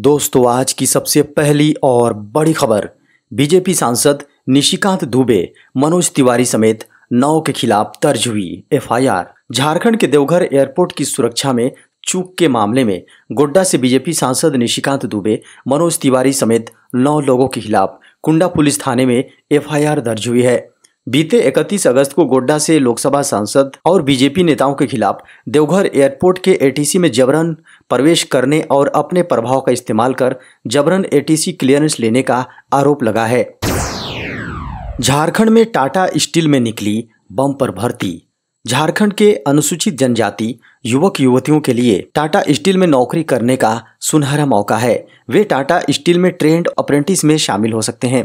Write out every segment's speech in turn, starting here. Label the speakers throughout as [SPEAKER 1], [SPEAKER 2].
[SPEAKER 1] दोस्तों आज की सबसे पहली और बड़ी खबर बीजेपी सांसद निशिकांत दुबे मनोज तिवारी समेत नौ के खिलाफ दर्ज हुई एफआईआर झारखंड के देवघर एयरपोर्ट की सुरक्षा में चूक के मामले में गोड्डा से बीजेपी सांसद निशिकांत दुबे मनोज तिवारी समेत नौ लोगों के खिलाफ कुंडा पुलिस थाने में एफआईआर दर्ज हुई है बीते 31 अगस्त को गोड्डा से लोकसभा सांसद और बीजेपी नेताओं के खिलाफ देवघर एयरपोर्ट के एटीसी में जबरन प्रवेश करने और अपने प्रभाव का इस्तेमाल कर जबरन एटीसी क्लियरेंस लेने का आरोप लगा है झारखंड में टाटा स्टील में निकली बम पर भर्ती झारखंड के अनुसूचित जनजाति युवक युवतियों के लिए टाटा स्टील में नौकरी करने का सुनहरा मौका है वे टाटा स्टील में ट्रेंड अप्रेंटिस में शामिल हो सकते हैं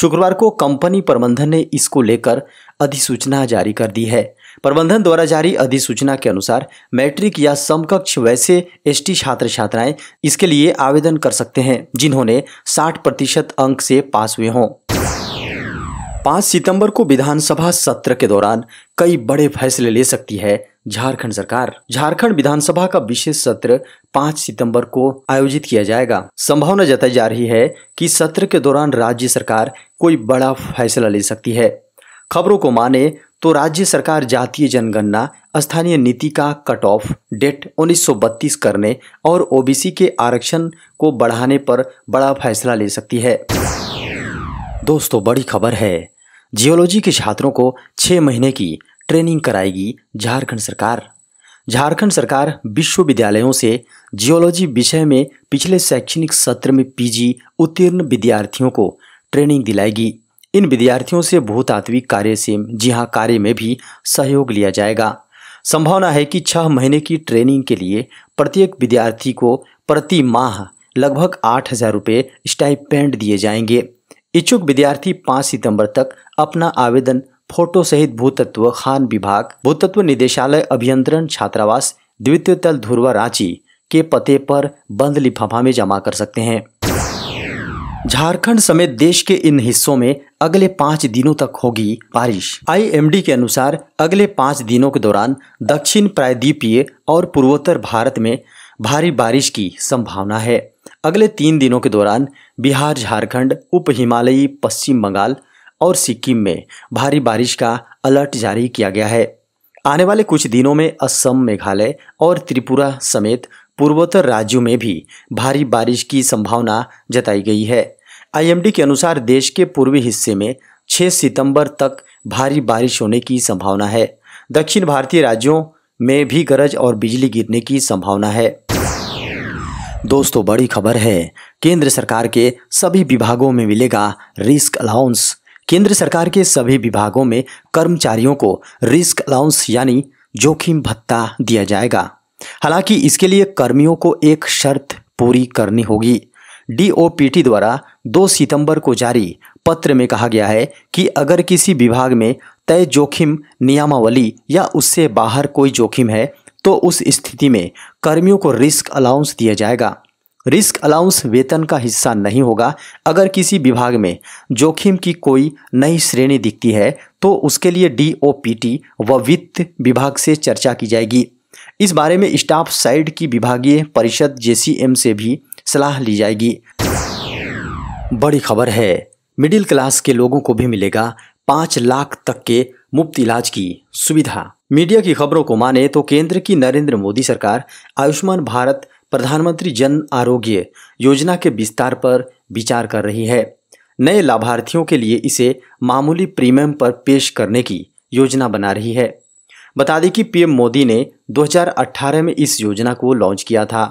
[SPEAKER 1] शुक्रवार को कंपनी प्रबंधन ने इसको लेकर अधिसूचना जारी कर दी है प्रबंधन द्वारा जारी अधिसूचना के अनुसार मैट्रिक या समकक्ष वैसे एस छात्र छात्राएं इसके लिए आवेदन कर सकते हैं जिन्होंने 60 प्रतिशत अंक से पास हुए हों पाँच सितंबर को विधानसभा सत्र के दौरान कई बड़े फैसले ले सकती है झारखंड सरकार झारखंड विधानसभा का विशेष सत्र पाँच सितंबर को आयोजित किया जाएगा संभावना जताई जा रही है कि सत्र के दौरान राज्य सरकार कोई बड़ा फैसला ले सकती है खबरों को माने तो राज्य सरकार जातीय जनगणना स्थानीय नीति का कट ऑफ डेट 1932 करने और ओबीसी के आरक्षण को बढ़ाने पर बड़ा फैसला ले सकती है दोस्तों बड़ी खबर है जियोलॉजी के छात्रों को छः महीने की ट्रेनिंग कराएगी झारखंड सरकार झारखंड सरकार विश्वविद्यालयों से जियोलॉजी विषय में पिछले शैक्षणिक सत्र में पीजी उत्तीर्ण विद्यार्थियों को ट्रेनिंग दिलाएगी इन विद्यार्थियों से भूतात्विक कार्य से जी हाँ कार्य में भी सहयोग लिया जाएगा संभावना है कि छह महीने की ट्रेनिंग के लिए प्रत्येक विद्यार्थी को प्रति माह लगभग आठ हज़ार रुपये स्टाइपेंड दिए जाएंगे इच्छुक विद्यार्थी 5 सितंबर तक अपना आवेदन फोटो सहित भूतत्व खान विभाग भूतत्व निदेशालय अभियंत्रण छात्रावास द्वितीय तल धुरवा रांची के पते पर बंद लिफाफा में जमा कर सकते हैं झारखंड समेत देश के इन हिस्सों में अगले पाँच दिनों तक होगी बारिश आईएमडी के अनुसार अगले पाँच दिनों के दौरान दक्षिण प्रायद्वीपीय और पूर्वोत्तर भारत में भारी बारिश की संभावना है अगले तीन दिनों के दौरान बिहार झारखंड उप हिमालयी पश्चिम बंगाल और सिक्किम में भारी बारिश का अलर्ट जारी किया गया है आने वाले कुछ दिनों में असम मेघालय और त्रिपुरा समेत पूर्वोत्तर राज्यों में भी भारी बारिश की संभावना जताई गई है आईएमडी के अनुसार देश के पूर्वी हिस्से में 6 सितंबर तक भारी बारिश होने की संभावना है दक्षिण भारतीय राज्यों में भी गरज और बिजली गिरने की संभावना है दोस्तों बड़ी खबर है केंद्र सरकार के सभी विभागों में मिलेगा रिस्क अलाउंस केंद्र सरकार के सभी विभागों में कर्मचारियों को रिस्क अलाउंस यानी जोखिम भत्ता दिया जाएगा हालांकि इसके लिए कर्मियों को एक शर्त पूरी करनी होगी डीओपीटी द्वारा 2 सितंबर को जारी पत्र में कहा गया है कि अगर किसी विभाग में तय जोखिम नियमावली या उससे बाहर कोई जोखिम है तो उस स्थिति में कर्मियों को रिस्क अलाउंस दिया जाएगा रिस्क अलाउंस वेतन का हिस्सा नहीं होगा अगर किसी विभाग में जोखिम की कोई नई श्रेणी दिखती है तो उसके लिए डीओपीटी व वित्त विभाग से चर्चा की जाएगी इस बारे में स्टाफ साइड की विभागीय परिषद जेसीएम से भी सलाह ली जाएगी बड़ी खबर है मिडिल क्लास के लोगों को भी मिलेगा पाँच लाख तक के मुफ्त इलाज की सुविधा मीडिया की खबरों को माने तो केंद्र की नरेंद्र मोदी सरकार आयुष्मान भारत प्रधानमंत्री जन आरोग्य योजना के विस्तार पर विचार कर रही है नए लाभार्थियों के लिए इसे मामूली प्रीमियम पर पेश करने की योजना बना रही है बता दें कि पीएम मोदी ने 2018 में इस योजना को लॉन्च किया था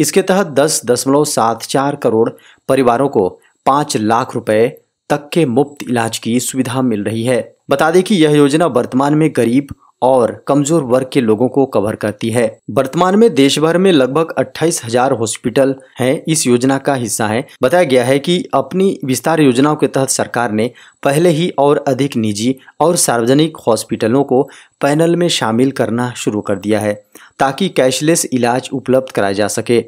[SPEAKER 1] इसके तहत दस दशमलव सात चार करोड़ परिवारों को पाँच लाख रुपये तक के मुफ्त इलाज की सुविधा मिल रही है बता दें कि यह योजना वर्तमान में गरीब और कमजोर वर्ग के लोगों को कवर करती है वर्तमान में देश भर में लगभग अट्ठाईस हजार हॉस्पिटल हैं इस योजना का हिस्सा है बताया गया है कि अपनी विस्तार योजनाओं के तहत सरकार ने पहले ही और अधिक निजी और सार्वजनिक हॉस्पिटलों को पैनल में शामिल करना शुरू कर दिया है ताकि कैशलेस इलाज उपलब्ध कराया जा सके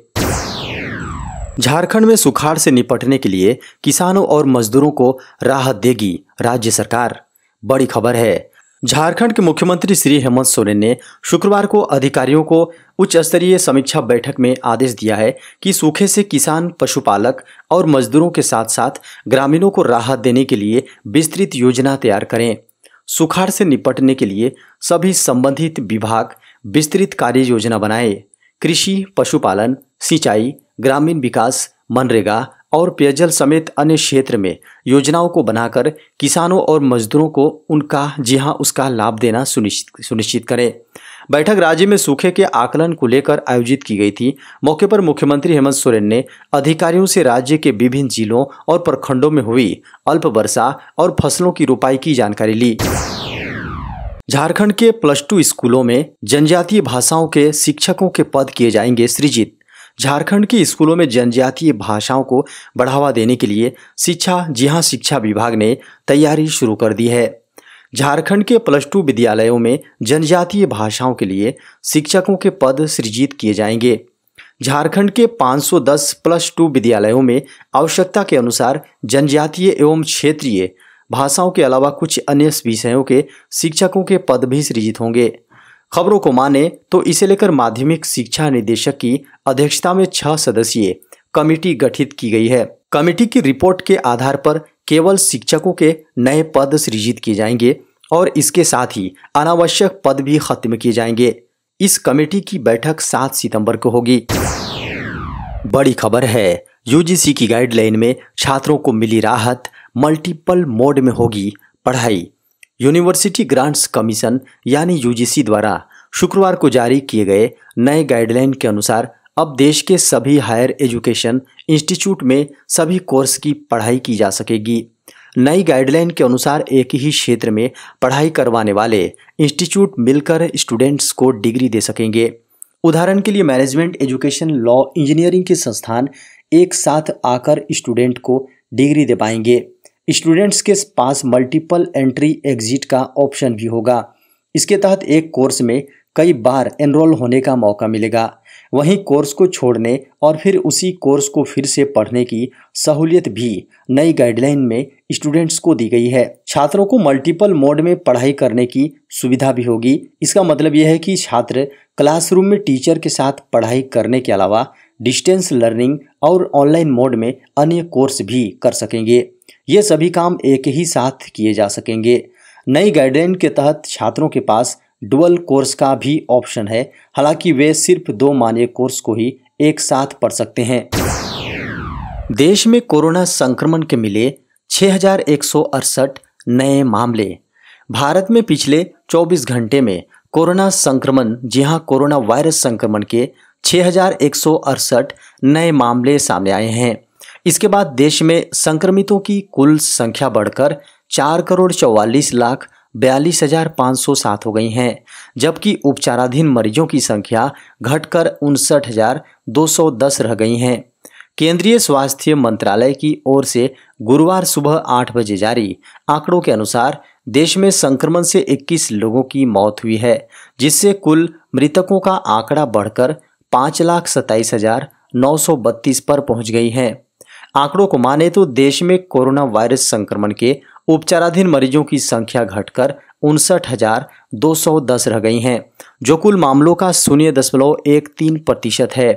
[SPEAKER 1] झारखंड में सुखाड़ से निपटने के लिए किसानों और मजदूरों को राहत देगी राज्य सरकार बड़ी खबर है झारखंड के मुख्यमंत्री श्री हेमंत सोरेन ने शुक्रवार को अधिकारियों को उच्च स्तरीय समीक्षा बैठक में आदेश दिया है कि सूखे से किसान पशुपालक और मजदूरों के साथ साथ ग्रामीणों को राहत देने के लिए विस्तृत योजना तैयार करें सुखाड़ से निपटने के लिए सभी संबंधित विभाग विस्तृत कार्य योजना बनाए कृषि पशुपालन सिंचाई ग्रामीण विकास मनरेगा और पेयजल समेत अन्य क्षेत्र में योजनाओं को बनाकर किसानों और मजदूरों को उनका जी हाँ उसका लाभ देना सुनिश्चित सुनिश्चित करें बैठक राज्य में सूखे के आकलन को लेकर आयोजित की गई थी मौके पर मुख्यमंत्री हेमंत सोरेन ने अधिकारियों से राज्य के विभिन्न जिलों और प्रखंडों में हुई अल्प वर्षा और फसलों की रोपाई की जानकारी ली झारखंड के प्लस टू स्कूलों में जनजातीय भाषाओं के शिक्षकों के पद किए जाएंगे सृजित झारखंड के स्कूलों में जनजातीय भाषाओं को बढ़ावा देने के लिए शिक्षा जी हाँ शिक्षा विभाग ने तैयारी शुरू कर दी है झारखंड के प्लस टू विद्यालयों में जनजातीय भाषाओं के लिए शिक्षकों के पद सृजित किए जाएंगे झारखंड के 510 प्लस टू विद्यालयों में आवश्यकता के अनुसार जनजातीय एवं क्षेत्रीय भाषाओं के अलावा कुछ अन्य विषयों के शिक्षकों के पद भी सृजित होंगे खबरों को माने तो इसे लेकर माध्यमिक शिक्षा निदेशक की अध्यक्षता में छह सदस्यीय कमेटी गठित की गई है कमेटी की रिपोर्ट के आधार पर केवल शिक्षकों के नए पद सृजित किए जाएंगे और इसके साथ ही अनावश्यक पद भी खत्म किए जाएंगे इस कमेटी की बैठक 7 सितंबर को होगी बड़ी खबर है यूजीसी की गाइडलाइन में छात्रों को मिली राहत मल्टीपल मोड में होगी पढ़ाई यूनिवर्सिटी ग्रांट्स कमीशन यानी यूजीसी द्वारा शुक्रवार को जारी किए गए नए गाइडलाइन के अनुसार अब देश के सभी हायर एजुकेशन इंस्टीट्यूट में सभी कोर्स की पढ़ाई की जा सकेगी नई गाइडलाइन के अनुसार एक ही क्षेत्र में पढ़ाई करवाने वाले इंस्टीट्यूट मिलकर स्टूडेंट्स को डिग्री दे सकेंगे उदाहरण के लिए मैनेजमेंट एजुकेशन लॉ इंजीनियरिंग के संस्थान एक साथ आकर स्टूडेंट को डिग्री दे पाएंगे स्टूडेंट्स के पास मल्टीपल एंट्री एग्जिट का ऑप्शन भी होगा इसके तहत एक कोर्स में कई बार एनरोल होने का मौका मिलेगा वहीं कोर्स को छोड़ने और फिर उसी कोर्स को फिर से पढ़ने की सहूलियत भी नई गाइडलाइन में स्टूडेंट्स को दी गई है छात्रों को मल्टीपल मोड में पढ़ाई करने की सुविधा भी होगी इसका मतलब यह है कि छात्र क्लासरूम में टीचर के साथ पढ़ाई करने के अलावा डिस्टेंस लर्निंग और ऑनलाइन मोड में अन्य कोर्स भी कर सकेंगे ये सभी काम एक ही साथ किए जा सकेंगे नई गाइडलाइन के तहत छात्रों के पास डुअल कोर्स का भी ऑप्शन है हालांकि वे सिर्फ दो मान्य कोर्स को ही एक साथ पढ़ सकते हैं देश में कोरोना संक्रमण के मिले छः नए मामले भारत में पिछले 24 घंटे में कोरोना संक्रमण जी हाँ कोरोना वायरस संक्रमण के छः नए मामले सामने आए हैं इसके बाद देश में संक्रमितों की कुल संख्या बढ़कर चार करोड़ चौवालीस लाख बयालीस हजार पाँच सौ सात हो गई हैं जबकि उपचाराधीन मरीजों की संख्या घटकर उनसठ हजार दो सौ दस रह गई हैं केंद्रीय स्वास्थ्य मंत्रालय की ओर से गुरुवार सुबह आठ बजे जारी आंकड़ों के अनुसार देश में संक्रमण से 21 लोगों की मौत हुई है जिससे कुल मृतकों का आंकड़ा बढ़कर पाँच लाख सत्ताईस हजार नौ सौ बत्तीस पर पहुंच गई है आंकड़ों को माने तो देश में कोरोना वायरस संक्रमण के उपचाराधीन मरीजों की संख्या घटकर उनसठ हजार दो सौ दस रह गई हैं जो कुल मामलों का शून्य दशमलव एक तीन प्रतिशत है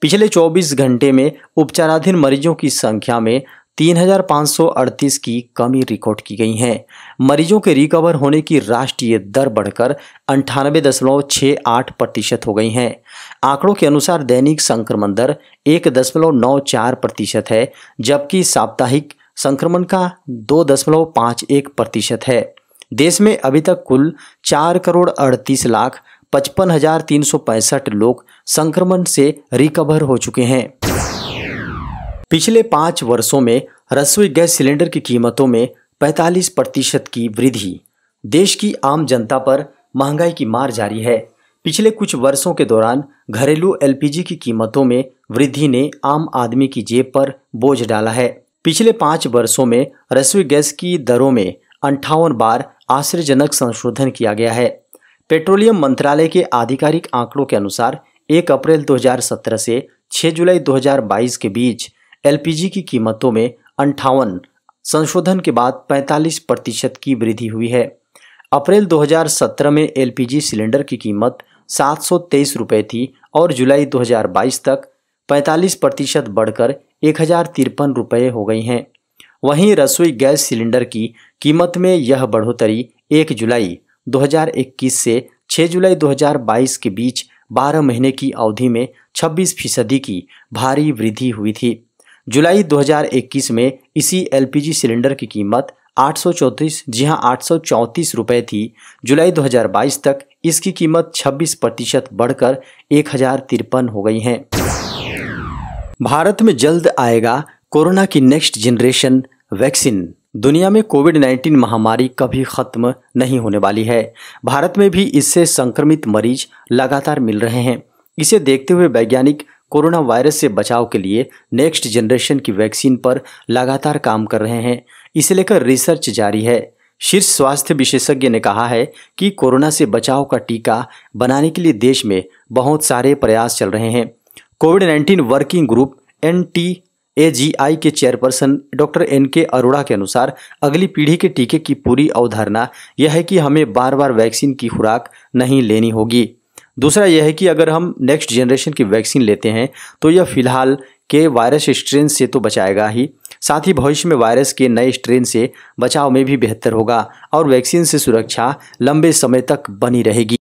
[SPEAKER 1] पिछले 24 घंटे में उपचाराधीन मरीजों की संख्या में 3,538 की कमी रिकॉर्ड की गई है मरीजों के रिकवर होने की राष्ट्रीय दर बढ़कर अंठानबे दशमलव छः आठ प्रतिशत हो गई है आंकड़ों के अनुसार दैनिक संक्रमण दर एक दशमलव नौ चार प्रतिशत है जबकि साप्ताहिक संक्रमण का दो दशमलव पाँच एक प्रतिशत है देश में अभी तक कुल चार करोड़ अड़तीस लाख पचपन हजार तीन सौ पैंसठ लोग संक्रमण से रिकवर हो चुके हैं पिछले पाँच वर्षों में रसोई गैस सिलेंडर की कीमतों में 45 प्रतिशत की वृद्धि देश की आम जनता पर महंगाई की मार जारी है पिछले कुछ वर्षों के दौरान घरेलू एलपीजी की कीमतों में वृद्धि ने आम आदमी की जेब पर बोझ डाला है पिछले पाँच वर्षों में रसोई गैस की दरों में अंठावन बार आश्चर्यजनक संशोधन किया गया है पेट्रोलियम मंत्रालय के आधिकारिक आंकड़ों के अनुसार 1 अप्रैल 2017 से 6 जुलाई 2022 के बीच एलपीजी की कीमतों में अंठावन संशोधन के बाद 45 प्रतिशत की वृद्धि हुई है अप्रैल 2017 में एलपीजी सिलेंडर की कीमत सात सौ रुपये थी और जुलाई 2022 तक 45 प्रतिशत बढ़कर एक रुपये हो गई हैं वहीं रसोई गैस सिलेंडर की कीमत में यह बढ़ोतरी 1 जुलाई 2021 से 6 जुलाई 2022 के बीच 12 महीने की अवधि में 26 फीसदी की भारी वृद्धि हुई थी जुलाई 2021 में इसी एलपीजी सिलेंडर की कीमत आठ जी हां आठ रुपए थी जुलाई 2022 तक इसकी कीमत 26 प्रतिशत बढ़कर एक हो गई है भारत में जल्द आएगा कोरोना की नेक्स्ट जनरेशन वैक्सीन दुनिया में कोविड 19 महामारी कभी खत्म नहीं होने वाली है भारत में भी इससे संक्रमित मरीज लगातार मिल रहे हैं इसे देखते हुए वैज्ञानिक कोरोना वायरस से बचाव के लिए नेक्स्ट जनरेशन की वैक्सीन पर लगातार काम कर रहे हैं इसे लेकर रिसर्च जारी है शीर्ष स्वास्थ्य विशेषज्ञ ने कहा है कि कोरोना से बचाव का टीका बनाने के लिए देश में बहुत सारे प्रयास चल रहे हैं COVID nineteen working group N T A G I के चेयरपर्सन डॉक्टर एन के अरोड़ा के अनुसार अगली पीढ़ी के टीके की पूरी अवधारणा यह है कि हमें बार बार वैक्सीन की खुराक नहीं लेनी होगी दूसरा यह है कि अगर हम नेक्स्ट जनरेशन की वैक्सीन लेते हैं तो यह फिलहाल के वायरस स्ट्रेन से तो बचाएगा ही साथ ही भविष्य में वायरस के नए स्ट्रेन से बचाव में भी बेहतर होगा और वैक्सीन से सुरक्षा लंबे समय तक बनी रहेगी